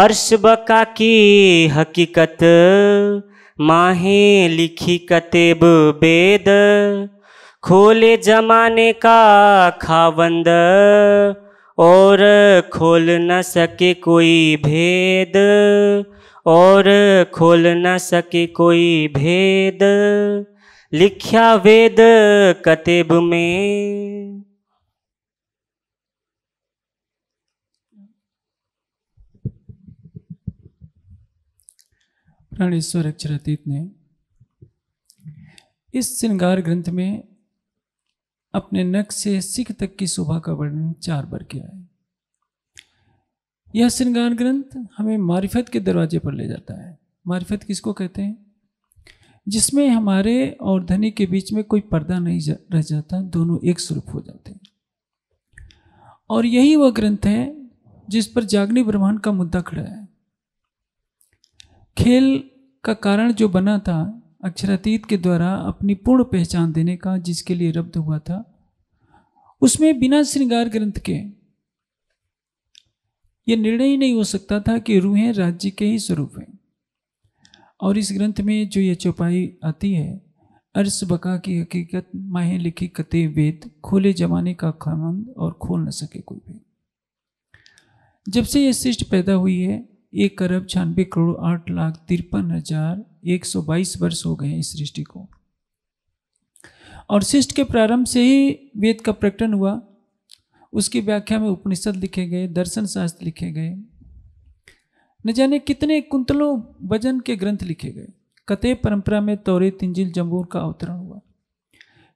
अर्श बका की हकीकत माहे लिखी कतेब बेद खोले जमाने का खावंद और खोल न सके कोई भेद और खोल न सके कोई भेद लिखा वेद कतेब में अक्षर अतीत ने इस श्रृंगार ग्रंथ में अपने नख से सिख तक की शोभा का वर्णन चार बार किया है यह श्रृंगार ग्रंथ हमें मारिफत के दरवाजे पर ले जाता है मारिफत किसको कहते हैं जिसमें हमारे और धनी के बीच में कोई पर्दा नहीं जा, रह जाता दोनों एक स्वरूप हो जाते हैं और यही वह ग्रंथ है जिस पर जागनी ब्रह्मांड का मुद्दा खड़ा है खेल का कारण जो बना था अक्षरातीत के द्वारा अपनी पूर्ण पहचान देने का जिसके लिए रब्द हुआ था उसमें बिना श्रृंगार ग्रंथ के यह निर्णय ही नहीं हो सकता था कि रूहें राज्य के ही स्वरूप हैं और इस ग्रंथ में जो यह चौपाई आती है अर्स बका की हकीकत माहे लिखी कते वेद खोले जमाने का खमंद और खोल न सके कोई भी जब से यह सृष्टि पैदा हुई है एक अरब छियानबे करोड़ आठ लाख तिरपन हजार एक सौ बाईस वर्ष हो गए हैं इस सृष्टि को और शिष्ट के प्रारंभ से ही वेद का प्रकटन हुआ उसकी व्याख्या में उपनिषद लिखे गए दर्शन शास्त्र लिखे गए न जाने कितने कुंतलों वजन के ग्रंथ लिखे गए कते परंपरा में तौरे तिंजिल जम्बूर का अवतरण हुआ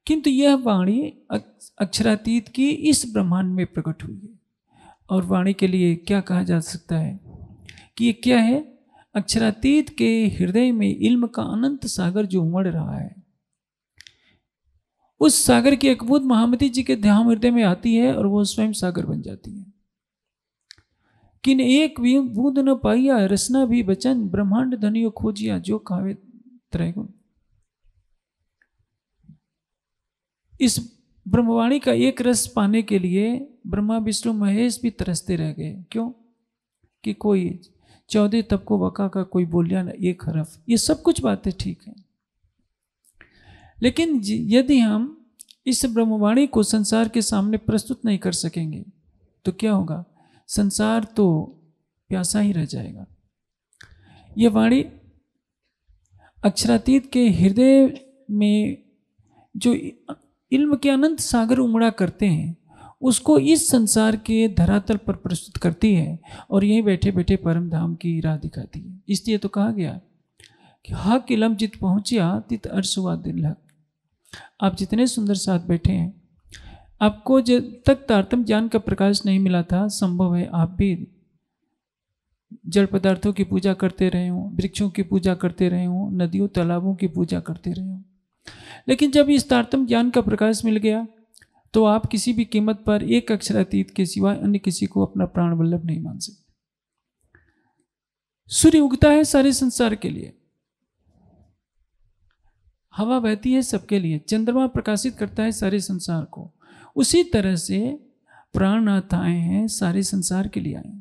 किंतु यह वाणी अक्षरातीत की इस ब्रह्मांड में प्रकट हुई है और वाणी के लिए क्या कहा जा सकता है कि ये क्या है अक्षरातीत के हृदय में इल्म का अनंत सागर जो उमड़ रहा है उस सागर की अकबूत महामती जी के ध्यान हृदय में आती है और वो स्वयं सागर बन जाती है किन एक भी बूंद न पाइया रसना भी बचन ब्रह्मांड धनियो खोजिया जो काव्य त्रैगुण इस ब्रह्मवाणी का एक रस पाने के लिए ब्रह्मा विष्णु महेश भी तरसते रह गए क्यों कि कोई चौदह तबको वका का कोई बोलिया ना एक हरफ ये सब कुछ बातें ठीक हैं लेकिन यदि हम इस ब्रह्मवाणी को संसार के सामने प्रस्तुत नहीं कर सकेंगे तो क्या होगा संसार तो प्यासा ही रह जाएगा यह वाणी अक्षरातीत के हृदय में जो इल्म के अनंत सागर उमड़ा करते हैं उसको इस संसार के धरातल पर प्रस्तुत करती है और यहीं बैठे बैठे परम धाम की राह दिखाती है इसलिए तो कहा गया कि हक इलम जित पहुँचिया तित अर्शवा दिल हक आप जितने सुंदर साथ बैठे हैं आपको जब तक तारतम ज्ञान का प्रकाश नहीं मिला था संभव है आप भी जड़ पदार्थों की पूजा करते रहे हों वृक्षों की पूजा करते रहे हों नदियों तालाबों की पूजा करते रहे हों लेकिन जब इस तारतम ज्ञान का प्रकाश मिल गया तो आप किसी भी कीमत पर एक अक्षरातीत के सिवाय अन्य किसी को अपना प्राण बल्लभ नहीं मान सकते सूर्य उगता है सारे संसार के लिए हवा बहती है सबके लिए चंद्रमा प्रकाशित करता है सारे संसार को उसी तरह से प्राण आए हैं सारे संसार के लिए आए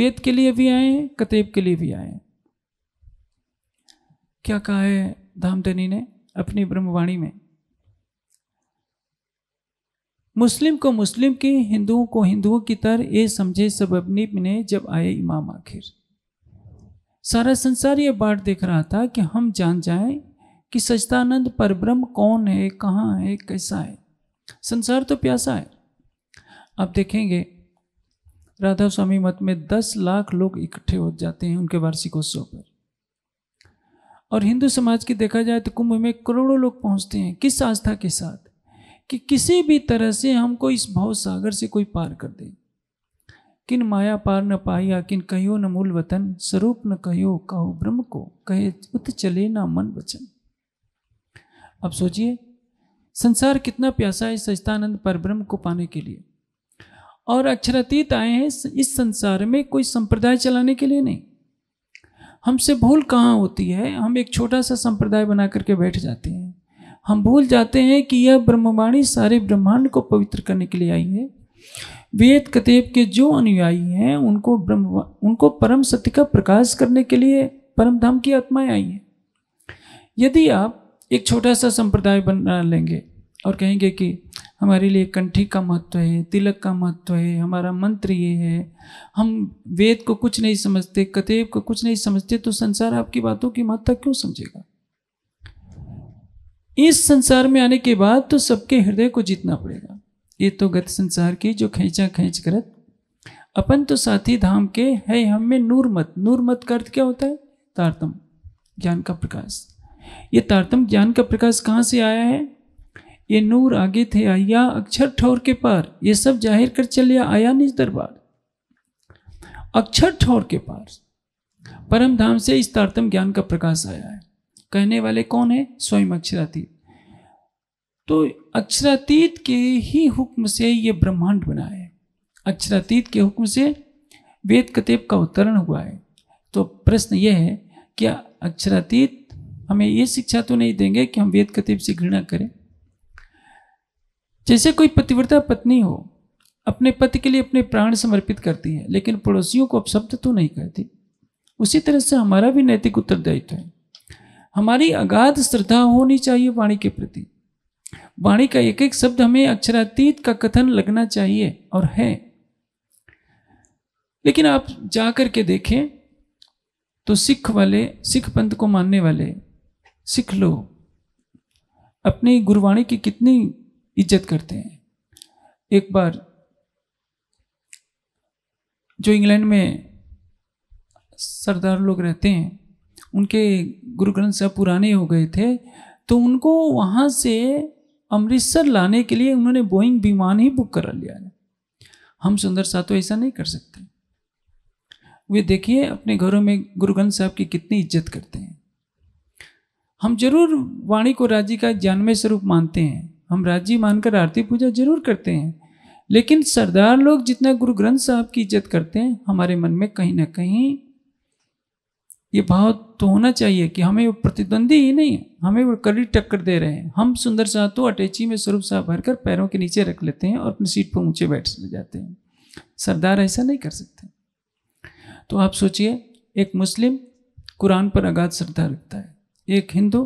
वेद के लिए भी आए कतेब के लिए भी आए क्या कहा है धामधनी ने अपनी ब्रह्मवाणी में मुस्लिम को मुस्लिम की हिंदुओं को हिंदुओं की तरह ये समझे सब अपने जब आए इमाम आखिर सारा संसार ये बाट देख रहा था कि हम जान जाएं कि सचदानंद परब्रह्म कौन है कहाँ है कैसा है संसार तो प्यासा है आप देखेंगे राधा स्वामी मत में दस लाख लोग इकट्ठे हो जाते हैं उनके वार्षिकोत्सव पर और हिंदू समाज की देखा जाए तो कुंभ में करोड़ों लोग पहुंचते हैं किस आस्था के साथ कि किसी भी तरह से हमको इस भाव सागर से कोई पार कर दे किन माया पार न पाया किन कहियो न मूल वतन स्वरूप न कहियो कहो ब्रह्म को कहे उत चले ना मन वचन अब सोचिए संसार कितना प्यासा है सचिदानंद पर ब्रह्म को पाने के लिए और अक्षरातीत आए हैं इस संसार में कोई संप्रदाय चलाने के लिए नहीं हमसे भूल कहाँ होती है हम एक छोटा सा संप्रदाय बना करके बैठ जाते हैं हम भूल जाते हैं कि यह ब्रह्मवाणी सारे ब्रह्मांड को पवित्र करने के लिए आई है वेद कतेब के जो अनुयायी हैं उनको ब्रह्म उनको परम सत्य का प्रकाश करने के लिए परम धाम की आत्माएं आई हैं यदि आप एक छोटा सा संप्रदाय बना लेंगे और कहेंगे कि हमारे लिए कंठी का महत्व है तिलक का महत्व है हमारा मंत्र ये है हम वेद को कुछ नहीं समझते कतेब को कुछ नहीं समझते तो संसार आपकी बातों की महत्ता क्यों समझेगा इस संसार में आने के बाद तो सबके हृदय को जीतना पड़ेगा ये तो गत संसार की जो खेचा खेच करत अपन तो साथी धाम के है हम में नूर मत नूर मत का अर्थ क्या होता है तारतम ज्ञान का प्रकाश ये तारतम ज्ञान का प्रकाश कहाँ से आया है ये नूर आगे थे आया अक्षर ठौर के पार ये सब जाहिर कर चले आया निज दरबार अक्षर ठौर के पार परम धाम से इस तारतम ज्ञान का प्रकाश आया है कहने वाले कौन है स्वयं अक्षरातीत तो अक्षरातीत के ही हुक्म से ये ब्रह्मांड बना है अक्षरातीत के हुक्म से वेद कतेब का उत्तरण हुआ है तो प्रश्न यह है क्या अक्षरातीत हमें ये शिक्षा तो नहीं देंगे कि हम वेद कतेब से घृणा करें जैसे कोई पतिव्रता पत्नी हो अपने पति के लिए अपने प्राण समर्पित करती है लेकिन पड़ोसियों को अपशब्द तो नहीं कहती उसी तरह से हमारा भी नैतिक उत्तरदायित्व है हमारी अगाध श्रद्धा होनी चाहिए वाणी के प्रति वाणी का एक एक शब्द हमें अक्षरातीत का कथन लगना चाहिए और है लेकिन आप जा कर के देखें तो सिख वाले सिख पंथ को मानने वाले सिख लोग अपनी गुरुवाणी की कितनी इज्जत करते हैं एक बार जो इंग्लैंड में सरदार लोग रहते हैं उनके गुरु ग्रंथ साहब पुराने हो गए थे तो उनको वहाँ से अमृतसर लाने के लिए उन्होंने बोइंग विमान ही बुक करा लिया है हम सुंदर तो ऐसा नहीं कर सकते वे देखिए अपने घरों में गुरु ग्रंथ साहब की कितनी इज्जत करते हैं हम जरूर वाणी को राज्य का जानमय स्वरूप मानते हैं हम राज्य मानकर आरती पूजा जरूर करते हैं लेकिन सरदार लोग जितना गुरु ग्रंथ साहब की इज्जत करते हैं हमारे मन में कहीं ना कहीं ये भाव तो होना चाहिए कि हमें वो प्रतिद्वंदी ही नहीं हमें वो कड़ी टक्कर दे रहे हैं हम सुंदर शाह तो अटैची में स्वरूप शाह भरकर पैरों के नीचे रख लेते हैं और अपनी सीट पर ऊंचे बैठ जाते हैं सरदार ऐसा नहीं कर सकते तो आप सोचिए एक मुस्लिम कुरान पर अगाध श्रद्धा रखता है एक हिंदू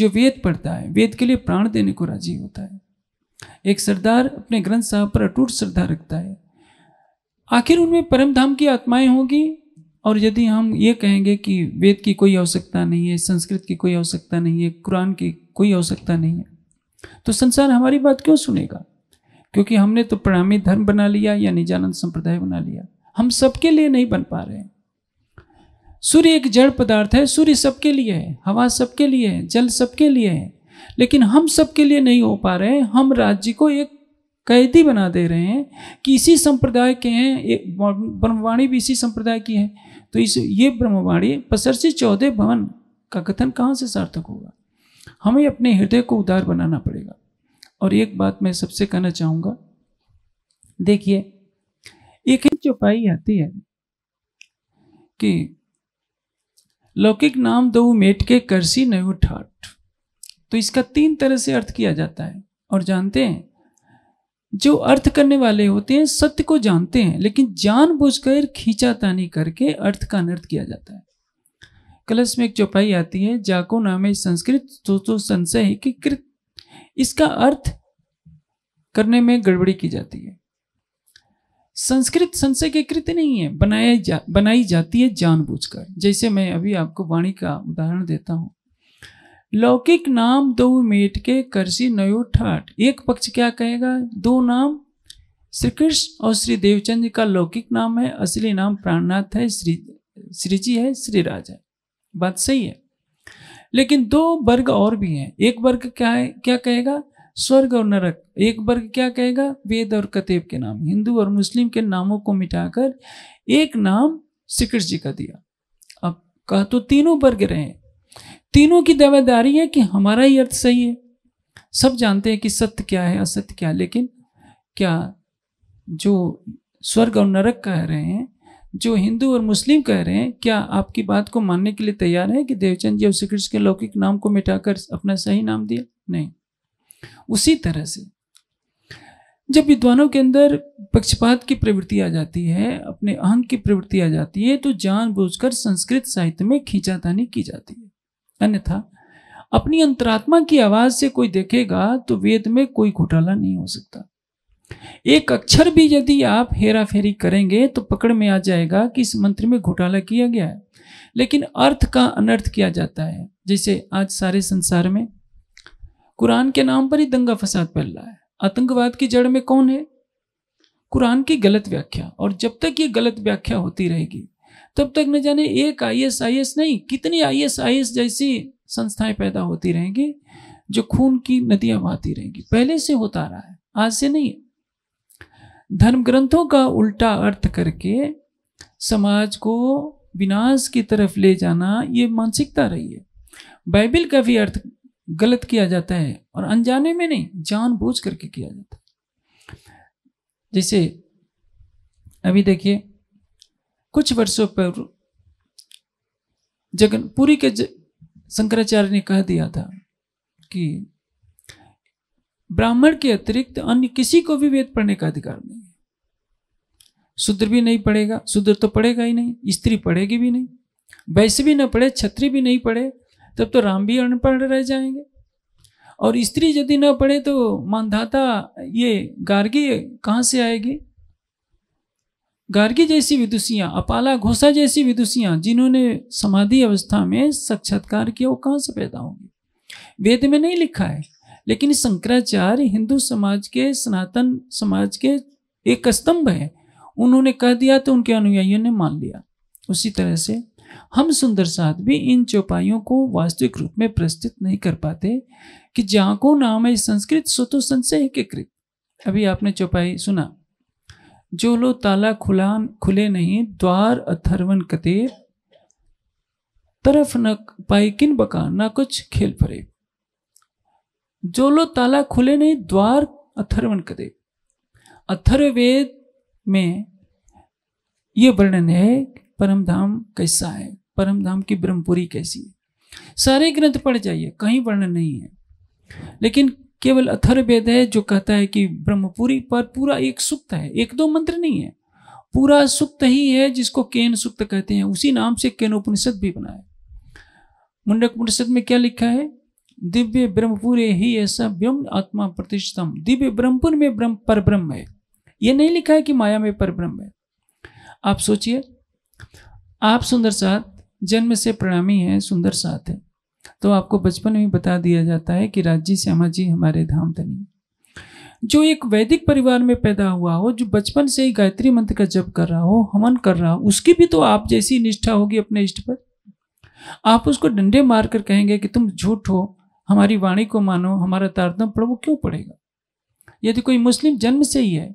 जो वेद पढ़ता है वेद के लिए प्राण देने को राजी होता है एक सरदार अपने ग्रंथ साहब पर अटूट श्रद्धा रखता है आखिर उनमें परमधाम की आत्माएं होंगी और यदि हम ये कहेंगे कि वेद की कोई आवश्यकता नहीं है संस्कृत की कोई आवश्यकता नहीं है कुरान की कोई आवश्यकता नहीं है तो संसार हमारी बात क्यों सुनेगा क्योंकि हमने तो प्रणामी धर्म बना लिया या निजानंद संप्रदाय बना लिया हम सबके लिए नहीं बन पा रहे सूर्य एक जड़ पदार्थ है सूर्य सबके लिए है हवा सबके लिए है जल सबके लिए है लेकिन हम सबके लिए नहीं हो पा रहे हम राज्य को एक कैदी बना दे रहे हैं कि इसी संप्रदाय के हैं ब्रह्मवाणी भी इसी संप्रदाय की है तो इस ये ब्रह्मवाणी पसरसी चौदह भवन का कथन कहाँ से सार्थक होगा हमें अपने हृदय को उदार बनाना पड़ेगा और एक बात मैं सबसे कहना चाहूँगा देखिए एक ही चौपाई आती है कि लौकिक नाम दो मेट के करसी नयो ठाट तो इसका तीन तरह से अर्थ किया जाता है और जानते हैं जो अर्थ करने वाले होते हैं सत्य को जानते हैं लेकिन जानबूझकर खींचातानी करके अर्थ का अनर्थ किया जाता है कलश में एक चौपाई आती है जाको नामे संस्कृत तो, तो संशय है कि कृत इसका अर्थ करने में गड़बड़ी की जाती है संस्कृत संशय के कृत नहीं है बनाया जा बनाई जाती है जानबूझकर जैसे मैं अभी आपको वाणी का उदाहरण देता हूं लौकिक नाम दो मेट के करसी नयो ठाट एक पक्ष क्या कहेगा दो नाम श्री कृष्ण और श्री देवचंद जी का लौकिक नाम है असली नाम प्राणनाथ है श्री श्री जी है श्री राज है बात सही है लेकिन दो वर्ग और भी हैं एक वर्ग क्या है क्या कहेगा स्वर्ग और नरक एक वर्ग क्या कहेगा वेद और कतेब के नाम हिंदू और मुस्लिम के नामों को मिटाकर एक नाम श्री कृष्ण जी का दिया अब कहा तो तीनों वर्ग रहे तीनों की दावेदारी है कि हमारा ही अर्थ सही है सब जानते हैं कि सत्य क्या है असत्य क्या है लेकिन क्या जो स्वर्ग और नरक कह रहे हैं जो हिंदू और मुस्लिम कह रहे हैं क्या आपकी बात को मानने के लिए तैयार है कि देवचंद जी और श्री कृष्ण के लौकिक नाम को मिटाकर अपना सही नाम दिया नहीं उसी तरह से जब विद्वानों के अंदर पक्षपात की प्रवृत्ति आ जाती है अपने अहंग की प्रवृत्ति आ जाती है तो जानबूझकर संस्कृत साहित्य में खींचातानी की जाती है अन्यथा अपनी अंतरात्मा की आवाज से कोई देखेगा तो वेद में कोई घोटाला नहीं हो सकता एक अक्षर भी यदि आप हेरा फेरी करेंगे तो पकड़ में आ जाएगा कि इस मंत्र में घोटाला किया गया है लेकिन अर्थ का अनर्थ किया जाता है जैसे आज सारे संसार में कुरान के नाम पर ही दंगा फसाद फैल रहा है आतंकवाद की जड़ में कौन है कुरान की गलत व्याख्या और जब तक ये गलत व्याख्या होती रहेगी तब तक न जाने एक आई एस आई एस नहीं कितनी आई एस आई एस जैसी संस्थाएं पैदा होती रहेंगी जो खून की नदियां बहती रहेंगी पहले से होता रहा है आज से नहीं धर्म ग्रंथों का उल्टा अर्थ करके समाज को विनाश की तरफ ले जाना ये मानसिकता रही है बाइबिल का भी अर्थ गलत किया जाता है और अनजाने में नहीं जानबूझ करके किया जाता है जैसे अभी देखिए कुछ वर्षों जगन जगनपुरी के शंकराचार्य ने कह दिया था कि ब्राह्मण के अतिरिक्त अन्य किसी को भी वेद पढ़ने का अधिकार नहीं है शूद्र भी नहीं पढ़ेगा शूद्र तो पढ़ेगा ही नहीं स्त्री पढ़ेगी भी नहीं वैश्य भी न पढ़े छत्री भी नहीं पढ़े तब तो राम भी अनपढ़ रह जाएंगे और स्त्री यदि न पढ़े तो मानधाता ये गार्गी कहाँ से आएगी गार्गी जैसी विदुषियाँ अपाला घोषा जैसी विदुषियाँ जिन्होंने समाधि अवस्था में साक्षात्कार किया वो कहाँ से पैदा होंगी वेद में नहीं लिखा है लेकिन शंकराचार्य हिंदू समाज के सनातन समाज के एक स्तंभ है उन्होंने कह दिया तो उनके अनुयायियों ने मान लिया उसी तरह से हम सुंदर साथ भी इन चौपाइयों को वास्तविक रूप में प्रस्तुत नहीं कर पाते कि जाको नाम है संस्कृत स्वतः तो संशय के कृत अभी आपने चौपाई सुना जो लो ताला खुला खुले नहीं द्वार अथर्वन कते तरफ न पाई किन बका ना कुछ खेल पड़े जो लो ताला खुले नहीं द्वार अथर्वन कते अथर्वेद में यह वर्णन है परमधाम कैसा है परमधाम की ब्रह्मपुरी कैसी है सारे ग्रंथ पढ़ जाइए कहीं वर्णन नहीं है लेकिन केवल अथर्वेद है जो कहता है कि ब्रह्मपुरी पर पूरा एक सुक्त है एक दो मंत्र नहीं है पूरा सुक्त ही है जिसको केन सुक्त कहते हैं उसी नाम से केन उपनिषद भी बना है मुंडक उपनिषद में क्या लिखा है दिव्य ब्रह्मपुर ही ऐसा व्यम आत्मा प्रतिष्ठम दिव्य ब्रह्मपुर में ब्रह्म पर ब्रह्म है यह नहीं लिखा है कि माया में पर ब्रह्म है आप सोचिए आप सुंदर साथ जन्म से प्रणामी हैं सुंदर साथ हैं तो आपको बचपन में बता दिया जाता है कि राज्य श्यामा जी हमारे धाम धनी जो एक वैदिक परिवार में पैदा हुआ हो जो बचपन से ही गायत्री मंत्र का जप कर रहा हो हवन कर रहा हो उसकी भी तो आप जैसी निष्ठा होगी अपने इष्ट पर आप उसको डंडे मार कर कहेंगे कि तुम झूठ हो हमारी वाणी को मानो हमारा तारतम पढ़ो वो क्यों पढ़ेगा यदि कोई मुस्लिम जन्म से ही है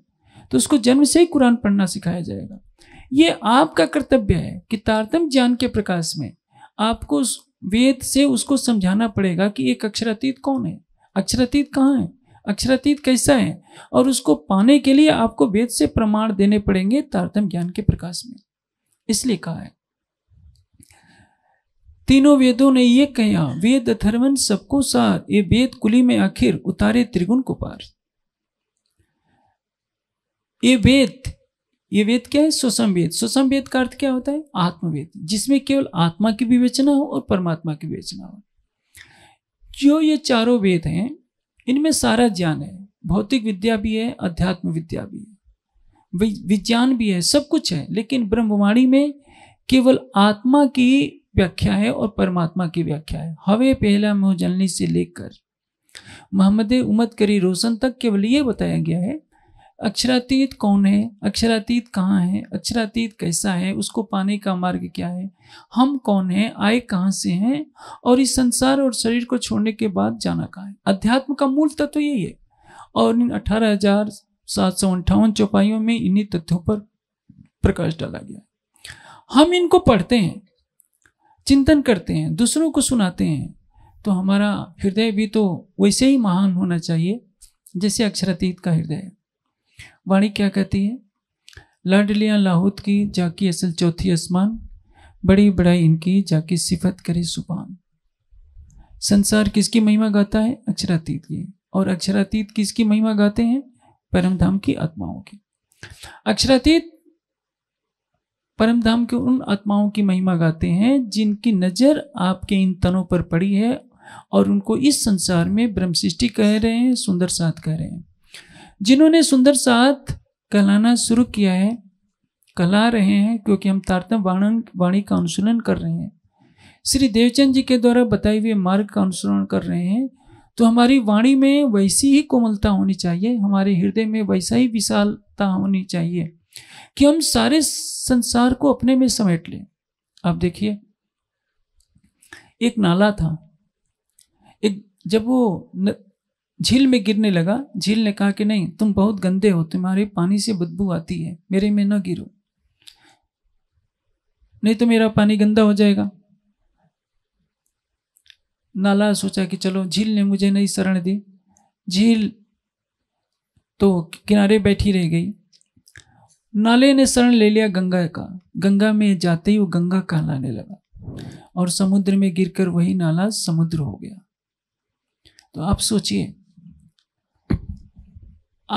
तो उसको जन्म से ही कुरान पढ़ना सिखाया जाएगा ये आपका कर्तव्य है कि तारतम ज्ञान के प्रकाश में आपको वेद से उसको समझाना पड़ेगा कि एक अक्षरातीत कौन है अक्षरातीत कहाँ है अक्षरातीत कैसा है और उसको पाने के लिए आपको वेद से प्रमाण देने पड़ेंगे तारतम ज्ञान के प्रकाश में इसलिए कहा है तीनों वेदों ने ये कहा वेद अथर्वन सबको सार ये वेद कुली में आखिर उतारे त्रिगुण को पार ये वेद ये वेद क्या है सुषम वेद सुषम वेद का अर्थ क्या होता है आत्मवेद जिसमें केवल आत्मा की विवेचना हो और परमात्मा की विवेचना हो जो ये चारों वेद हैं इनमें सारा ज्ञान है भौतिक विद्या भी है अध्यात्म विद्या भी है विज्ञान भी है सब कुछ है लेकिन ब्रह्मवाणी में केवल आत्मा की व्याख्या है और परमात्मा की व्याख्या है हवे पहला मोह जलनी से लेकर मोहम्मद उमद करी रोशन तक केवल ये बताया गया है अक्षरातीत कौन है अक्षरातीत कहाँ है अक्षरातीत कैसा है उसको पाने का मार्ग क्या है हम कौन है आए कहाँ से हैं और इस संसार और शरीर को छोड़ने के बाद जाना कहाँ है अध्यात्म का मूल तत्व तो यही है और इन अठारह हजार सात सौ अंठावन चौपाइयों में इन्हीं तथ्यों पर प्रकाश डाला गया हम इनको पढ़ते हैं चिंतन करते हैं दूसरों को सुनाते हैं तो हमारा हृदय भी तो वैसे ही महान होना चाहिए जैसे अक्षरातीत का हृदय है वाणी क्या कहती है लाडलियाँ लाहौत की जाकी असल चौथी आसमान बड़ी बड़ाई इनकी जाकी सिफत करे सुबान संसार किसकी महिमा गाता है अक्षरातीत की और अक्षरातीत किसकी महिमा गाते हैं परमधाम की आत्माओं की अक्षरातीत परमधाम के उन आत्माओं की महिमा गाते हैं जिनकी नज़र आपके इन तनों पर पड़ी है और उनको इस संसार में ब्रह्म सृष्टि कह रहे हैं सुंदर साथ कह रहे हैं जिन्होंने सुंदर साथ कहलाना शुरू किया है कहला रहे हैं क्योंकि हम तारतम वाणी का अनुशीलन कर रहे हैं श्री देवचंद जी के द्वारा बताए हुए मार्ग का अनुसरण कर रहे हैं तो हमारी वाणी में वैसी ही कोमलता होनी चाहिए हमारे हृदय में वैसा ही विशालता होनी चाहिए कि हम सारे संसार को अपने में समेट लें आप देखिए एक नाला था एक जब वो झील में गिरने लगा झील ने कहा कि नहीं तुम बहुत गंदे हो तुम्हारे पानी से बदबू आती है मेरे में न गिरो नहीं तो मेरा पानी गंदा हो जाएगा नाला सोचा कि चलो झील ने मुझे नई शरण दी झील तो किनारे बैठी रह गई नाले ने शरण ले लिया गंगा का गंगा में जाते ही वो गंगा कहलाने लगा और समुद्र में गिरकर वही नाला समुद्र हो गया तो आप सोचिए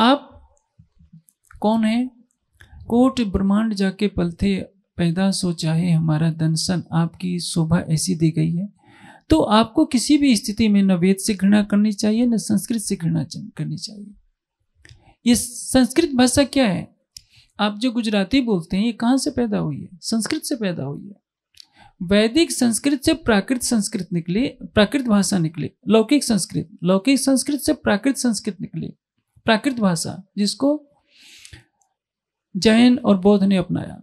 आप कौन है कोट ब्रह्मांड जाके पलथे पैदा सो चाहे हमारा दंशन आपकी शोभा ऐसी दी गई है तो आपको किसी भी स्थिति में न वेद से घृणा करनी चाहिए न संस्कृत से घृणा करनी चाहिए ये संस्कृत भाषा क्या है आप जो गुजराती बोलते हैं ये कहाँ से पैदा हुई है संस्कृत से पैदा हुई है वैदिक संस्कृत से प्राकृत संस्कृत निकले प्राकृत भाषा निकले लौकिक संस्कृत लौकिक संस्कृत से प्राकृत संस्कृत निकले प्राकृत भाषा जिसको जैन और बौद्ध ने अपनाया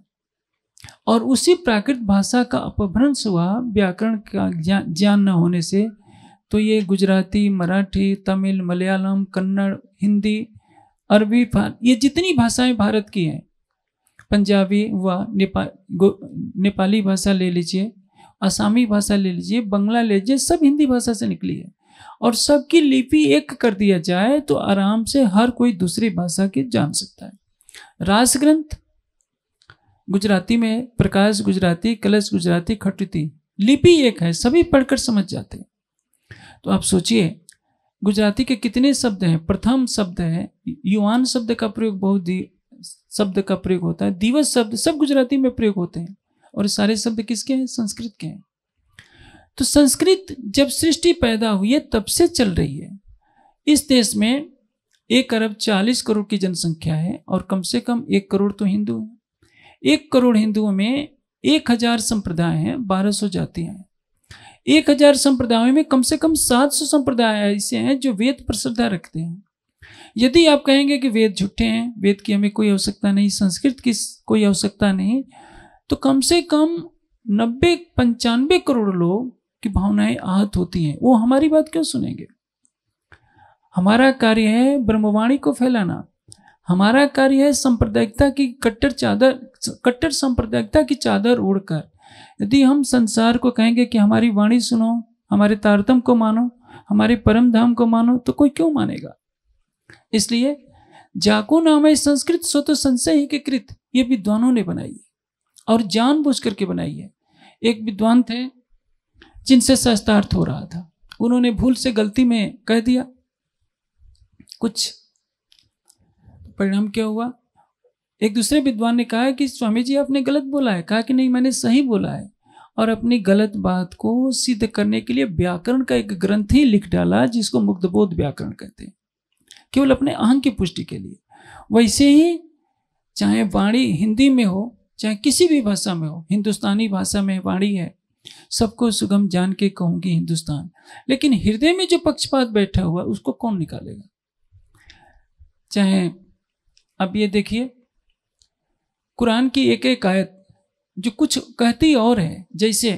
और उसी प्राकृत भाषा का अपभ्रंश हुआ व्याकरण का ज्ञान न होने से तो ये गुजराती मराठी तमिल मलयालम कन्नड़ हिंदी अरबी ये जितनी भाषाएं भारत की हैं पंजाबी हुआ नेपाल नेपाली भाषा ले लीजिए आसामी भाषा ले लीजिए बंगला ले लीजिए सब हिंदी भाषा से निकली है और सबकी लिपि एक कर दिया जाए तो आराम से हर कोई दूसरी भाषा की जान सकता है रास ग्रंथ गुजराती में प्रकाश गुजराती कलश गुजराती खटती लिपि एक है सभी पढ़कर समझ जाते हैं तो आप सोचिए गुजराती के कितने शब्द हैं प्रथम शब्द है युवान शब्द का प्रयोग बहुत शब्द का प्रयोग होता है दिवस शब्द सब गुजराती में प्रयोग होते हैं और सारे शब्द किसके हैं संस्कृत के हैं तो संस्कृत जब सृष्टि पैदा हुई है तब से चल रही है इस देश में एक अरब चालीस करोड़ की जनसंख्या है और कम से कम एक करोड़ तो हिंदू है एक करोड़ हिंदुओं में एक हजार संप्रदाय हैं बारह सौ जातियां हैं एक हजार संप्रदायों में कम से कम सात सौ संप्रदाय ऐसे हैं जो वेद पर श्रद्धा रखते हैं यदि आप कहेंगे कि वेद झूठे हैं वेद की हमें कोई आवश्यकता नहीं संस्कृत की कोई आवश्यकता नहीं तो कम से कम नब्बे पंचानवे करोड़ लोग की भावनाएं आहत होती हैं वो हमारी बात क्यों सुनेंगे हमारा कार्य है ब्रह्मवाणी को फैलाना हमारा कार्य है सांप्रदायिकता की कट्टर चादर कट्टर सांप्रदायिकता की चादर ओढ़कर यदि हम संसार को कहेंगे कि हमारी वाणी सुनो हमारे तारतम को मानो हमारे परम धाम को मानो तो कोई क्यों मानेगा इसलिए जाको नाम संस्कृत सो तो संशय ही के कृत ये विद्वानों ने बनाई है और बुझ करके बनाई है एक विद्वान थे जिनसे सस्तार्थ हो रहा था उन्होंने भूल से गलती में कह दिया कुछ परिणाम क्या हुआ एक दूसरे विद्वान ने कहा कि स्वामी जी आपने गलत बोला है कहा कि नहीं मैंने सही बोला है और अपनी गलत बात को सिद्ध करने के लिए व्याकरण का एक ग्रंथ ही लिख डाला जिसको मुग्धबोध व्याकरण कहते हैं केवल अपने अहं की पुष्टि के लिए वैसे ही चाहे वाणी हिंदी में हो चाहे किसी भी भाषा में हो हिंदुस्तानी भाषा में वाणी है सबको सुगम जान के कहूंगी हिंदुस्तान लेकिन हृदय में जो पक्षपात बैठा हुआ उसको कौन निकालेगा चाहे अब ये देखिए कुरान की एक एक आयत जो कुछ कहती और है जैसे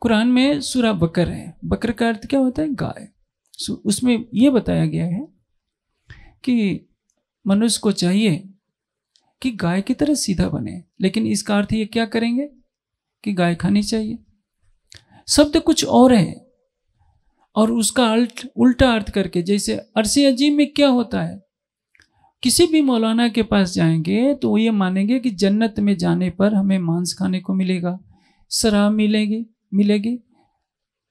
कुरान में सूरा बकर है बकर का अर्थ क्या होता है गाय उसमें यह बताया गया है कि मनुष्य को चाहिए कि गाय की तरह सीधा बने लेकिन इसका अर्थ ये क्या करेंगे कि गाय खानी चाहिए शब्द कुछ और है और उसका अल्ट उल्टा अर्थ करके जैसे अरसे अजीब में क्या होता है किसी भी मौलाना के पास जाएंगे तो वो ये मानेंगे कि जन्नत में जाने पर हमें मांस खाने को मिलेगा शराब मिलेगी मिलेगी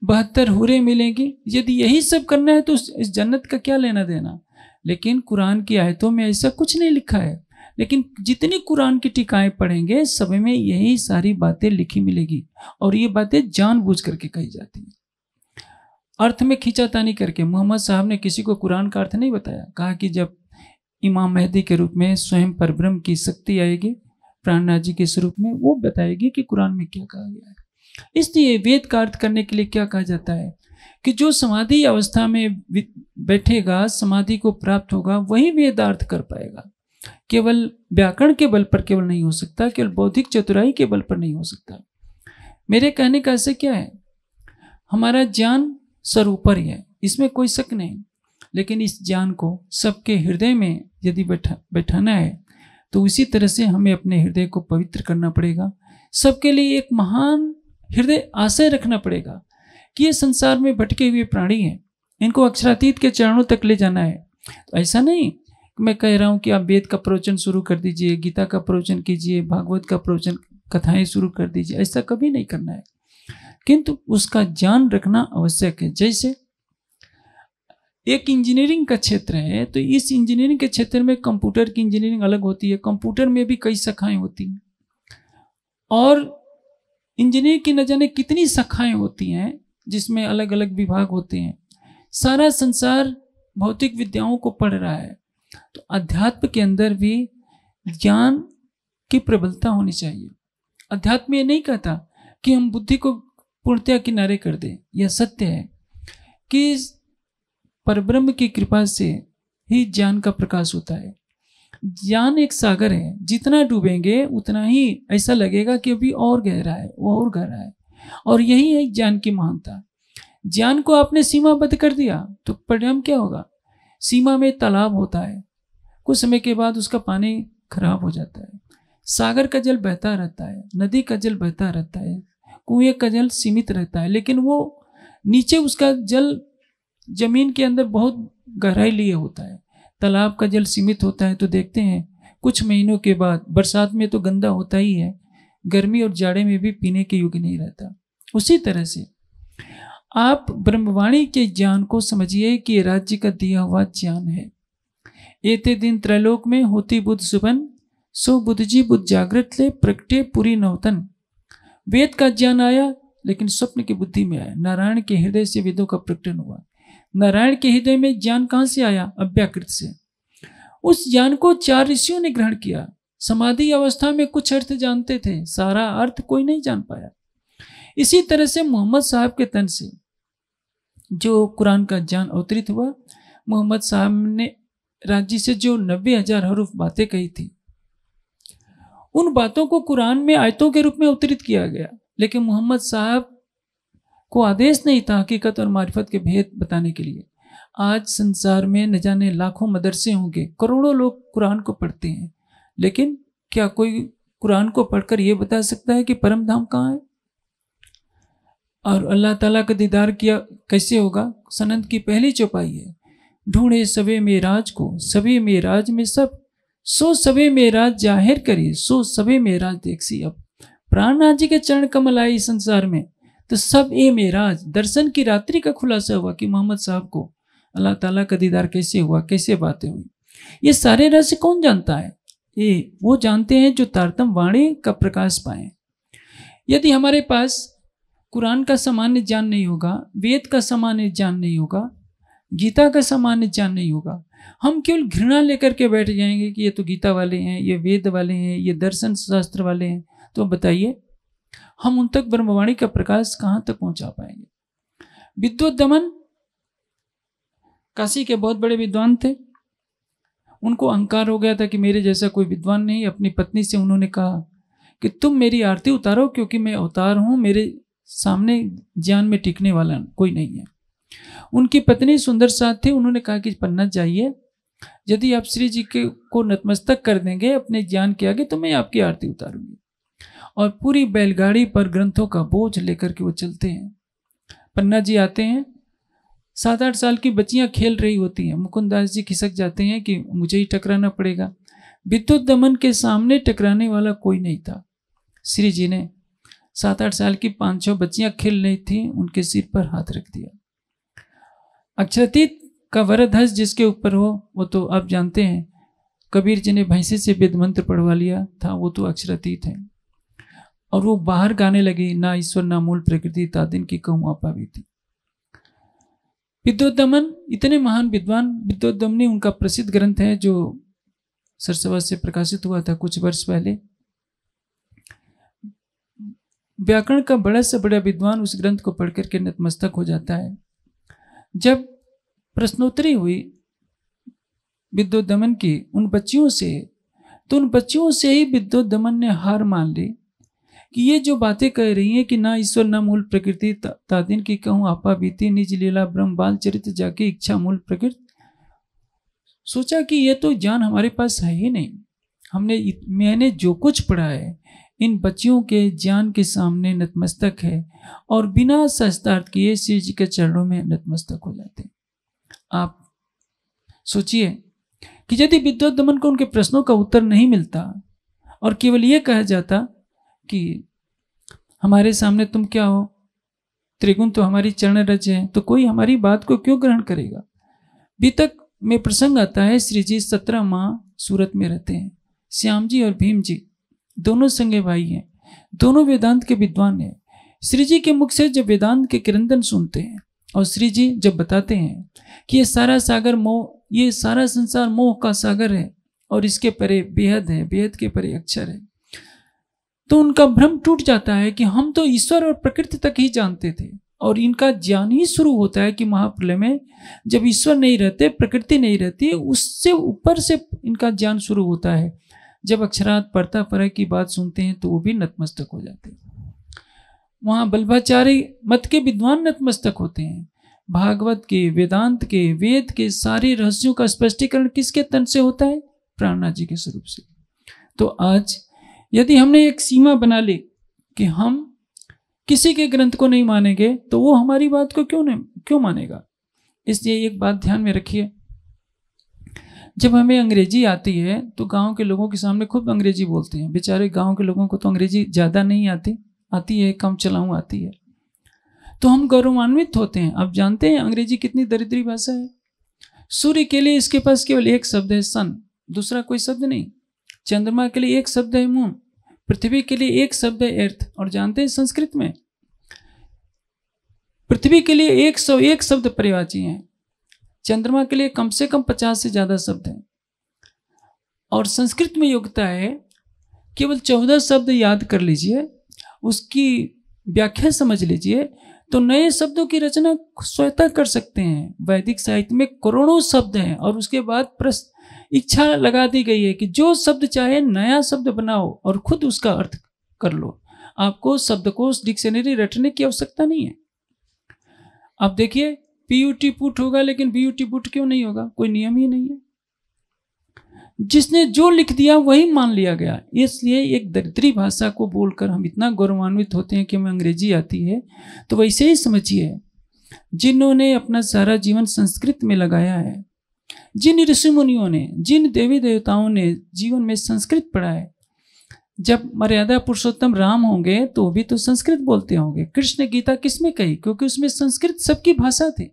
बहत्तर हुरे मिलेंगी यदि यही सब करना है तो इस जन्नत का क्या लेना देना लेकिन कुरान की आयतों में ऐसा कुछ नहीं लिखा है लेकिन जितनी कुरान की टिकाएं पढ़ेंगे सब में यही सारी बातें लिखी मिलेगी और ये बातें जानबूझ करके कही जाती हैं अर्थ में खींचातानी करके मोहम्मद साहब ने किसी को कुरान का अर्थ नहीं बताया कहा कि जब इमाम मेहदी के रूप में स्वयं पर की शक्ति आएगी प्राणनाथ जी के स्वरूप में वो बताएगी कि कुरान में क्या कहा गया है इसलिए वेद का अर्थ करने के लिए क्या कहा जाता है कि जो समाधि अवस्था में बैठेगा समाधि को प्राप्त होगा वही वेदार्थ कर पाएगा केवल व्याकरण के बल पर केवल नहीं हो सकता केवल बौद्धिक चतुराई के बल पर नहीं हो सकता मेरे कहने का ऐसे क्या है हमारा ज्ञान सर्वोपर ही है इसमें कोई शक नहीं लेकिन इस ज्ञान को सबके हृदय में यदि बैठा बैठाना है तो उसी तरह से हमें अपने हृदय को पवित्र करना पड़ेगा सबके लिए एक महान हृदय आशय रखना पड़ेगा कि ये संसार में भटके हुए प्राणी हैं इनको अक्षरातीत के चरणों तक ले जाना है तो ऐसा नहीं मैं कह रहा हूँ कि आप वेद का प्रवचन शुरू कर दीजिए गीता का प्रवचन कीजिए भागवत का प्रवचन कथाएं शुरू कर दीजिए ऐसा कभी नहीं करना है किंतु उसका ज्ञान रखना आवश्यक है जैसे एक इंजीनियरिंग का क्षेत्र है तो इस इंजीनियरिंग के क्षेत्र में कंप्यूटर की इंजीनियरिंग अलग होती है कंप्यूटर में भी कई शाखाएं होती हैं और इंजीनियरिंग की न जाने कितनी शाखाएं होती हैं जिसमें अलग अलग विभाग होते हैं सारा संसार भौतिक विद्याओं को पढ़ रहा है तो अध्यात्म के अंदर भी ज्ञान की प्रबलता होनी चाहिए अध्यात्म ये नहीं कहता कि हम बुद्धि को पूर्णतया किनारे कर दें यह सत्य है कि परब्रह्म की कृपा से ही ज्ञान का प्रकाश होता है ज्ञान एक सागर है जितना डूबेंगे उतना ही ऐसा लगेगा कि अभी और गहरा है वो और गहरा है और यही है ज्ञान की महानता ज्ञान को आपने सीमाबद्ध कर दिया तो परिणाम क्या होगा सीमा में तालाब होता है कुछ समय के बाद उसका पानी खराब हो जाता है सागर का जल बहता रहता है नदी का जल बहता रहता है कुएं का जल सीमित रहता है लेकिन वो नीचे उसका जल जमीन के अंदर बहुत गहराई लिए होता है तालाब का जल सीमित होता है तो देखते हैं कुछ महीनों के बाद बरसात में तो गंदा होता ही है गर्मी और जाड़े में भी पीने के योग्य नहीं रहता उसी तरह से आप ब्रह्मवाणी के ज्ञान को समझिए कि राज्य का दिया हुआ ज्ञान है एते दिन त्रैलोक में होती बुद्ध सुबन सो बुद्ध जी बुद्ध जागृत ले प्रकटे पूरी नवतन वेद का ज्ञान आया लेकिन स्वप्न की बुद्धि में आया नारायण के हृदय से वेदों का प्रकटन हुआ नारायण के हृदय में ज्ञान कहाँ से आया अभ्याकृत से उस ज्ञान को चार ऋषियों ने ग्रहण किया समाधि अवस्था में कुछ अर्थ जानते थे सारा अर्थ कोई नहीं जान पाया इसी तरह से मोहम्मद साहब के तन से जो कुरान का ज्ञान अवतरित हुआ मोहम्मद साहब ने राजी से जो नब्बे हजार हरूफ बातें कही थी उन बातों को कुरान में आयतों के रूप में अवतरित किया गया लेकिन मोहम्मद साहब को आदेश नहीं था हकीकत और मार्फत के भेद बताने के लिए आज संसार में न जाने लाखों मदरसे होंगे करोड़ों लोग कुरान को पढ़ते हैं लेकिन क्या कोई कुरान को पढ़कर यह बता सकता है कि परम धाम कहाँ है और अल्लाह ताला का दीदार किया कैसे होगा सनंद की पहली चौपाई है ढूंढे सबे मेराज को सबे मेराज में सब सो सबे मेराज जाहिर करिए सो सबे मेराज देख सी अब प्राणनाथ जी के चरण कमल इस संसार में तो सब ए मेराज दर्शन की रात्रि का खुलासा हुआ कि मोहम्मद साहब को अल्लाह ताला का दीदार कैसे हुआ कैसे बातें हुई ये सारे रहस्य कौन जानता है ये वो जानते हैं जो तारतम वाणी का प्रकाश पाए यदि हमारे पास कुरान का सामान्य ज्ञान नहीं होगा वेद का सामान्य ज्ञान नहीं होगा गीता का सामान्य ज्ञान नहीं होगा हम केवल घृणा लेकर के बैठ जाएंगे कि ये तो गीता वाले हैं ये वेद वाले हैं ये दर्शन शास्त्र वाले हैं तो बताइए हम उन तक ब्रह्मवाणी का प्रकाश कहाँ तक पहुंचा पाएंगे विद्युत दमन काशी के बहुत बड़े विद्वान थे उनको अहंकार हो गया था कि मेरे जैसा कोई विद्वान नहीं अपनी पत्नी से उन्होंने कहा कि तुम मेरी आरती उतारो क्योंकि मैं अवतार हूँ मेरे सामने ज्ञान में टिकने वाला कोई नहीं है उनकी पत्नी सुंदर साथ थी उन्होंने कहा कि पन्ना जाइए यदि आप श्री जी के को नतमस्तक कर देंगे अपने ज्ञान के आगे तो मैं आपकी आरती उतारूंगी और पूरी बैलगाड़ी पर ग्रंथों का बोझ लेकर के वो चलते हैं पन्ना जी आते हैं सात आठ साल की बच्चियां खेल रही होती हैं मुकुंदास जी खिसक जाते हैं कि मुझे ही टकराना पड़ेगा विद्युत दमन के सामने टकराने वाला कोई नहीं था श्री जी ने सात आठ साल की पांच छह बच्चियां खेल रही थी उनके सिर पर हाथ रख दिया अक्षतीत का वरद हज जिसके ऊपर हो वो तो आप जानते हैं कबीर जी ने भैंसे से वेद मंत्र पढ़वा लिया था वो तो अक्षरतीत है और वो बाहर गाने लगी ना ईश्वर ना मूल प्रकृति तादिन की कहूँ पावी थी विद्योदमन इतने महान विद्वान विद्योदमनी उनका प्रसिद्ध ग्रंथ है जो सरसवा से प्रकाशित हुआ था कुछ वर्ष पहले व्याकरण का बड़ा से बड़ा विद्वान उस ग्रंथ को पढ़ करके नतमस्तक हो जाता है जब प्रश्नोत्तरी हुई विद्योदमन की उन बच्चियों से तो उन बच्चियों से ही विद्योदमन ने हार मान ली कि ये जो बातें कह रही हैं कि ना ईश्वर न मूल प्रकृति तादिन की कहूँ आपा बीती निज लीला ब्रह्म बाल चरित्र जाके इच्छा मूल प्रकृति सोचा कि ये तो ज्ञान हमारे पास है ही नहीं हमने मैंने जो कुछ पढ़ा है इन बच्चियों के ज्ञान के सामने नतमस्तक है और बिना सस्तार्थ किए शिव जी के चरणों में नतमस्तक हो जाते हैं आप सोचिए कि यदि विद्युत दमन को उनके प्रश्नों का उत्तर नहीं मिलता और केवल ये कहा जाता कि हमारे सामने तुम क्या हो त्रिगुण तो हमारी चरण रज है तो कोई हमारी बात को क्यों ग्रहण करेगा बीतक में प्रसंग आता है श्री जी सत्रह माह सूरत में रहते हैं श्याम जी और भीम जी दोनों संगे भाई हैं दोनों वेदांत के विद्वान हैं श्री जी के मुख से जब वेदांत के किरंदन सुनते हैं और श्री जी जब बताते हैं कि ये सारा सागर मोह ये सारा संसार मोह का सागर है और इसके परे बेहद है बेहद के परे अक्षर है तो उनका भ्रम टूट जाता है कि हम तो ईश्वर और प्रकृति तक ही जानते थे और इनका ज्ञान ही शुरू होता है कि महाप्रलय में जब ईश्वर नहीं रहते प्रकृति नहीं रहती उससे ऊपर से इनका ज्ञान शुरू होता है जब अक्षरात परता पर की बात सुनते हैं तो वो भी नतमस्तक हो जाते हैं वहाँ बल्भाचार्य मत के विद्वान नतमस्तक होते हैं भागवत के वेदांत के वेद के सारे रहस्यों का स्पष्टीकरण किसके तन से होता है प्राणनाथ जी के स्वरूप से तो आज यदि हमने एक सीमा बना ली कि हम किसी के ग्रंथ को नहीं मानेंगे तो वो हमारी बात को क्यों नहीं क्यों मानेगा इसलिए एक बात ध्यान में रखिए जब हमें अंग्रेजी आती है तो गांव के लोगों के सामने खूब अंग्रेजी बोलते हैं बेचारे गांव के लोगों को तो अंग्रेजी ज़्यादा नहीं आती आती है कम चलाऊँ आती है तो हम गौरवान्वित होते हैं आप जानते हैं अंग्रेजी कितनी दरिद्री भाषा है सूर्य के लिए इसके पास केवल एक शब्द है सन दूसरा कोई शब्द नहीं चंद्रमा के लिए एक शब्द है मून पृथ्वी के लिए एक शब्द है अर्थ और जानते हैं संस्कृत में पृथ्वी के लिए एक सौ एक शब्द परिवाची हैं चंद्रमा के लिए कम से कम पचास से ज़्यादा शब्द हैं और संस्कृत में योग्यता है केवल चौदह शब्द याद कर लीजिए उसकी व्याख्या समझ लीजिए तो नए शब्दों की रचना स्वतः कर सकते हैं वैदिक साहित्य में करोड़ों शब्द हैं और उसके बाद प्रश्न इच्छा लगा दी गई है कि जो शब्द चाहे नया शब्द बनाओ और खुद उसका अर्थ कर लो आपको शब्दकोश डिक्शनरी रटने की आवश्यकता नहीं है आप देखिए पीयूटी पुट होगा लेकिन बीयूटी पुट क्यों नहीं होगा कोई नियम ही नहीं है जिसने जो लिख दिया वही मान लिया गया इसलिए एक दरिद्री भाषा को बोलकर हम इतना गौरवान्वित होते हैं कि हमें अंग्रेजी आती है तो वैसे ही समझिए जिन्होंने अपना सारा जीवन संस्कृत में लगाया है जिन ऋषि मुनियों ने जिन देवी देवताओं ने जीवन में संस्कृत पढ़ा है जब मर्यादा पुरुषोत्तम राम होंगे तो भी तो संस्कृत बोलते होंगे कृष्ण गीता किसमें कही क्योंकि उसमें संस्कृत सबकी भाषा थी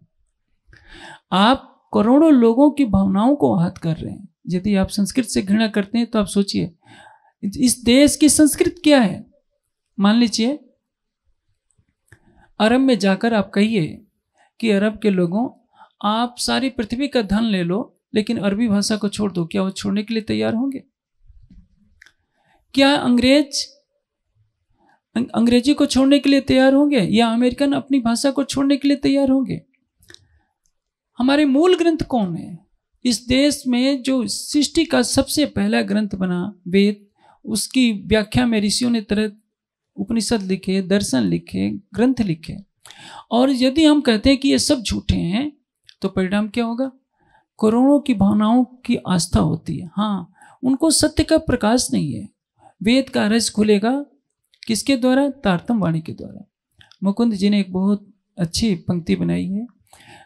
आप करोड़ों लोगों की भावनाओं को आहत कर रहे हैं यदि आप संस्कृत से घृणा करते हैं तो आप सोचिए इस देश की संस्कृत क्या है मान लीजिए अरब में जाकर आप कहिए कि अरब के लोगों आप सारी पृथ्वी का धन ले लो लेकिन अरबी भाषा को छोड़ दो क्या वो छोड़ने के लिए तैयार होंगे क्या अंग्रेज अंग्रेजी को छोड़ने के लिए तैयार होंगे या अमेरिकन अपनी भाषा को छोड़ने के लिए तैयार होंगे हमारे मूल ग्रंथ कौन है इस देश में जो सृष्टि का सबसे पहला ग्रंथ बना वेद उसकी व्याख्या में ऋषियों ने तरह उपनिषद लिखे दर्शन लिखे ग्रंथ लिखे और यदि हम कहते हैं कि ये सब झूठे हैं तो परिणाम क्या होगा करोड़ों की भावनाओं की आस्था होती है हाँ उनको सत्य का प्रकाश नहीं है वेद का रस खुलेगा किसके द्वारा तारतम वाणी के द्वारा मुकुंद जी ने एक बहुत अच्छी पंक्ति बनाई है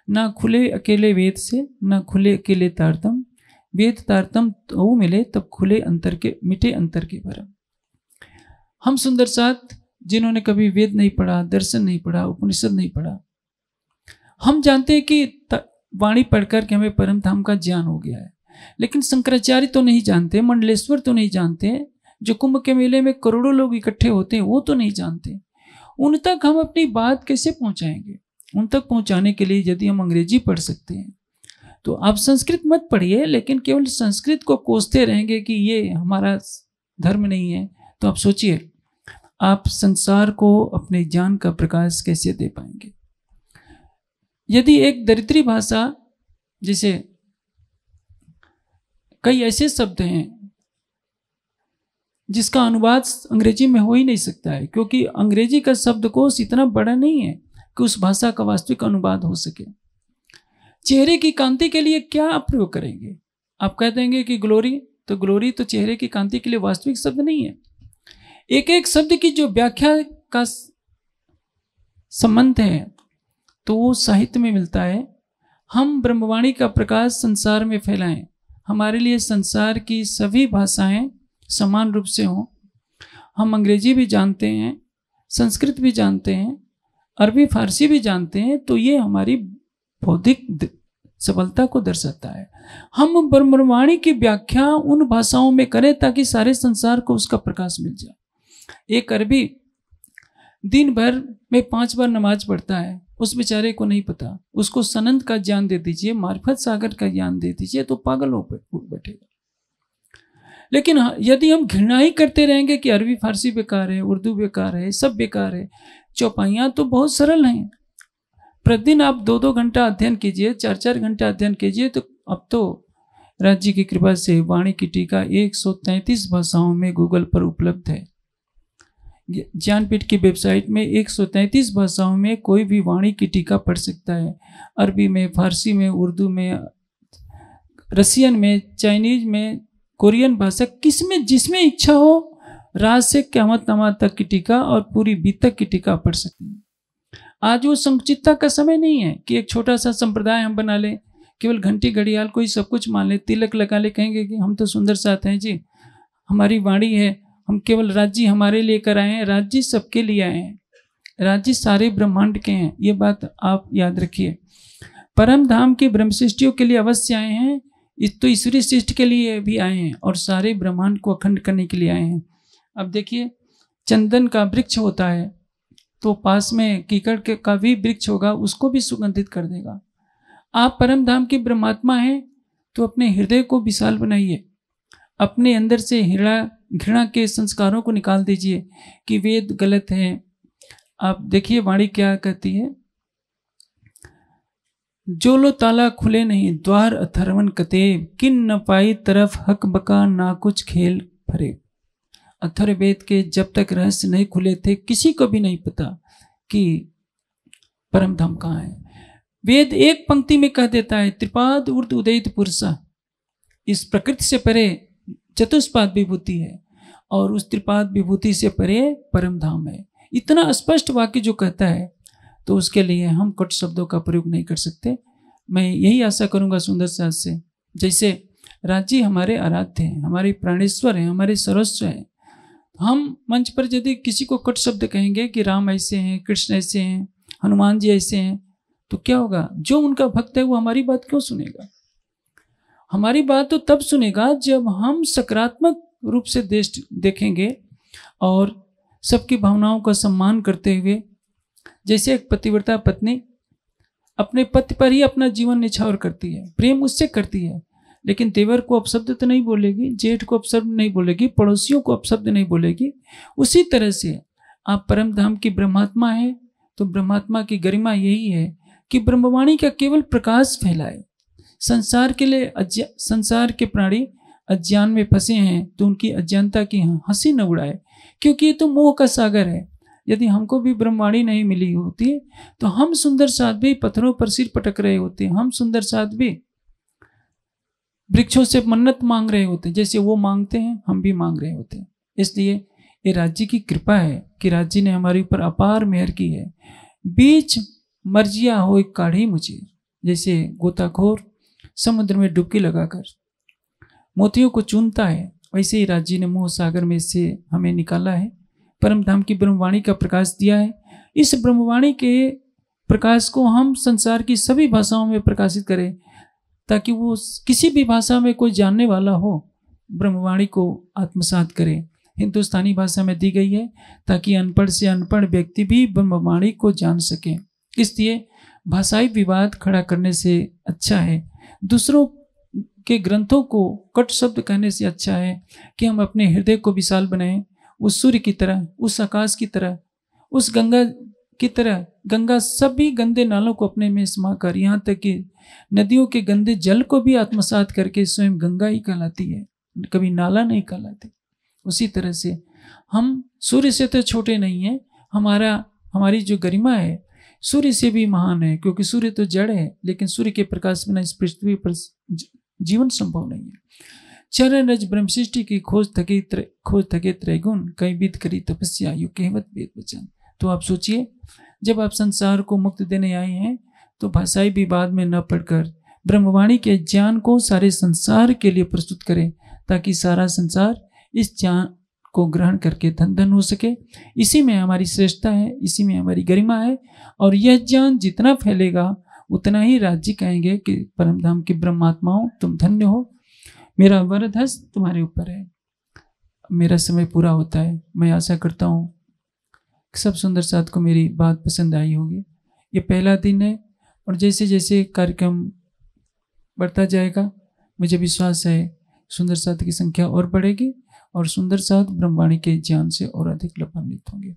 न खुले अकेले वेद से न खुले अकेले तारतम वेद तारतम तो मिले तब खुले अंतर के मिटे अंतर के भरम हम सुंदर साथ जिन्होंने कभी वेद नहीं पढ़ा दर्शन नहीं पढ़ा उपनिषद नहीं पढ़ा हम जानते हैं कि वाणी पढ़कर के हमें परम धाम का ज्ञान हो गया है लेकिन शंकराचार्य तो नहीं जानते मंडलेश्वर तो नहीं जानते जो कुंभ के मेले में करोड़ों लोग इकट्ठे होते हैं वो तो नहीं जानते उन तक हम अपनी बात कैसे पहुंचाएंगे उन तक पहुंचाने के लिए यदि हम अंग्रेजी पढ़ सकते हैं तो आप संस्कृत मत पढ़िए लेकिन केवल संस्कृत को कोसते रहेंगे कि ये हमारा धर्म नहीं है तो आप सोचिए आप संसार को अपने ज्ञान का प्रकाश कैसे दे पाएंगे यदि एक दरिद्री भाषा जिसे कई ऐसे शब्द हैं जिसका अनुवाद अंग्रेजी में हो ही नहीं सकता है क्योंकि अंग्रेजी का शब्दकोश इतना बड़ा नहीं है कि उस भाषा का वास्तविक अनुवाद हो सके चेहरे की कांति के लिए क्या आप प्रयोग करेंगे आप कह देंगे कि ग्लोरी तो ग्लोरी तो चेहरे की कांति के लिए वास्तविक शब्द नहीं है एक एक शब्द की जो व्याख्या का संबंध है तो वो साहित्य में मिलता है हम ब्रह्मवाणी का प्रकाश संसार में फैलाएं हमारे लिए संसार की सभी भाषाएं समान रूप से हों हम अंग्रेजी भी जानते हैं संस्कृत भी जानते हैं अरबी फारसी भी जानते हैं तो ये हमारी बौद्धिक सफलता को दर्शाता है हम ब्रह्मवाणी की व्याख्या उन भाषाओं में करें ताकि सारे संसार को उसका प्रकाश मिल जाए एक अरबी दिन भर में पांच बार नमाज पढ़ता है उस बेचारे को नहीं पता उसको सनंद का ज्ञान दे दीजिए मार्फत सागर का ज्ञान दे दीजिए तो पागल हो बैठेगा लेकिन यदि हम घृणा ही करते रहेंगे कि अरबी फारसी बेकार है उर्दू बेकार है सब बेकार है चौपाइयाँ तो बहुत सरल हैं प्रतिदिन आप दो दो घंटा अध्ययन कीजिए चार चार घंटा अध्ययन कीजिए तो अब तो राज्य की कृपा से वाणी की टीका 133 भाषाओं में गूगल पर उपलब्ध है ज्ञानपीठ की वेबसाइट में 133 भाषाओं में कोई भी वाणी की टीका पढ़ सकता है अरबी में फारसी में उर्दू में रसियन में चाइनीज में कोरियन भाषा किस में जिसमें इच्छा हो राज से क्यामत नमा तक की टीका और पूरी बीत तक की टीका पढ़ सकते हैं आज वो संकुचितता का समय नहीं है कि एक छोटा सा संप्रदाय हम बना लें केवल घंटी घड़ियाल को ही सब कुछ मान लें तिलक लगा ले कहेंगे कि हम तो सुंदर साथ हैं जी हमारी वाणी है हम केवल राज्य हमारे लिए कर आए हैं राज्य सबके लिए आए हैं राज्य सारे ब्रह्मांड के हैं ये बात आप याद रखिए परम धाम के ब्रह्मशिष्टियों के लिए अवश्य आए हैं इस तो ईश्वरी शिष्ट के लिए भी आए हैं और सारे ब्रह्मांड को अखंड करने के लिए आए हैं अब देखिए चंदन का वृक्ष होता है तो पास में कीकड़ के का भी वृक्ष होगा उसको भी सुगंधित कर देगा आप परम धाम के ब्रह्मात्मा हैं तो अपने हृदय को विशाल बनाइए अपने अंदर से हृणा घृणा के संस्कारों को निकाल दीजिए कि वेद गलत हैं आप देखिए वाणी क्या कहती है जो लो ताला खुले नहीं द्वार अथर्वन कतेब किन न पाई तरफ हक बका ना कुछ खेल फरेब अथर्वेद के जब तक रहस्य नहीं खुले थे किसी को भी नहीं पता कि परम धाम कहाँ है वेद एक पंक्ति में कह देता है त्रिपाद उर्द उदयित पुरुषा इस प्रकृति से परे चतुष्पाद विभूति है और उस त्रिपाद विभूति से परे परम धाम है इतना स्पष्ट वाक्य जो कहता है तो उसके लिए हम कट शब्दों का प्रयोग नहीं कर सकते मैं यही आशा करूंगा सुंदर साज से जैसे राज्य हमारे आराध्य हैं हमारे प्राणेश्वर हैं हमारे सर्वस्व हैं हम मंच पर यदि किसी को कट शब्द कहेंगे कि राम ऐसे हैं कृष्ण ऐसे हैं हनुमान जी ऐसे हैं तो क्या होगा जो उनका भक्त है वो हमारी बात क्यों सुनेगा हमारी बात तो तब सुनेगा जब हम सकारात्मक रूप से देश देखेंगे और सबकी भावनाओं का सम्मान करते हुए जैसे एक पतिव्रता पत्नी अपने पति पर ही अपना जीवन निछावर करती है प्रेम उससे करती है लेकिन देवर को अपशब्द तो नहीं बोलेगी जेठ को अपशब्द नहीं बोलेगी पड़ोसियों को अपशब्द नहीं बोलेगी उसी तरह से आप परम धाम की ब्रह्मात्मा है तो ब्रह्मात्मा की गरिमा यही है कि ब्रह्मवाणी का केवल प्रकाश फैलाए संसार के लिए संसार के प्राणी अज्ञान में फंसे हैं तो उनकी अज्ञानता की हंसी न उड़ाए क्योंकि ये तो मोह का सागर है यदि हमको भी ब्रह्मवाणी नहीं मिली होती तो हम सुंदर भी पत्थरों पर सिर पटक रहे होते हम सुंदर भी वृक्षों से मन्नत मांग रहे होते हैं जैसे वो मांगते हैं हम भी मांग रहे होते हैं इसलिए ये राज्य की कृपा है कि राज्य ने हमारे ऊपर अपार मेहर की है बीच मर्जिया हो एक काढ़ी मुझे जैसे गोताखोर समुद्र में डुबकी लगाकर मोतियों को चुनता है वैसे ही राज्य ने मोह सागर में से हमें निकाला है परम धाम की ब्रह्मवाणी का प्रकाश दिया है इस ब्रह्मवाणी के प्रकाश को हम संसार की सभी भाषाओं में प्रकाशित करें ताकि वो किसी भी भाषा में कोई जानने वाला हो ब्रह्मवाणी को आत्मसात करे हिंदुस्तानी भाषा में दी गई है ताकि अनपढ़ से अनपढ़ व्यक्ति भी ब्रह्मवाणी को जान सके इसलिए भाषाई विवाद खड़ा करने से अच्छा है दूसरों के ग्रंथों को कट शब्द कहने से अच्छा है कि हम अपने हृदय को विशाल बनाएं उस सूर्य की तरह उस आकाश की तरह उस गंगा की तरह गंगा सभी गंदे नालों को अपने में समा कर यहाँ तक कि नदियों के गंदे जल को भी आत्मसात करके स्वयं गंगा ही कहलाती है कभी नाला नहीं कहलाती उसी तरह से हम सूर्य से तो छोटे नहीं हैं हमारा हमारी जो गरिमा है सूर्य से भी महान है क्योंकि सूर्य तो जड़ है लेकिन सूर्य के प्रकाश बिना इस पृथ्वी पर जीवन संभव नहीं है चरण रज ब्रह्मशिष्टि की खोज थकित खोज थकित गुण कई बीत करी तपस्या यु कहवत वेद वचन तो आप सोचिए जब आप संसार को मुक्त देने आए हैं तो भाषाई विवाद में न पढ़कर ब्रह्मवाणी के ज्ञान को सारे संसार के लिए प्रस्तुत करें ताकि सारा संसार इस ज्ञान को ग्रहण करके धन धन हो सके इसी में हमारी श्रेष्ठता है इसी में हमारी गरिमा है और यह ज्ञान जितना फैलेगा उतना ही राज्य कहेंगे कि परमधाम की ब्रह्मात्माओं तुम धन्य हो मेरा वरद हस्त तुम्हारे ऊपर है मेरा समय पूरा होता है मैं आशा करता हूँ सब सुंदर साथ को मेरी बात पसंद आई होगी ये पहला दिन है और जैसे जैसे कार्यक्रम बढ़ता जाएगा मुझे विश्वास है सुंदर साथ की संख्या और बढ़ेगी और सुंदर साथ ब्रह्मवाणी के ज्ञान से और अधिक लाभान्वित होंगे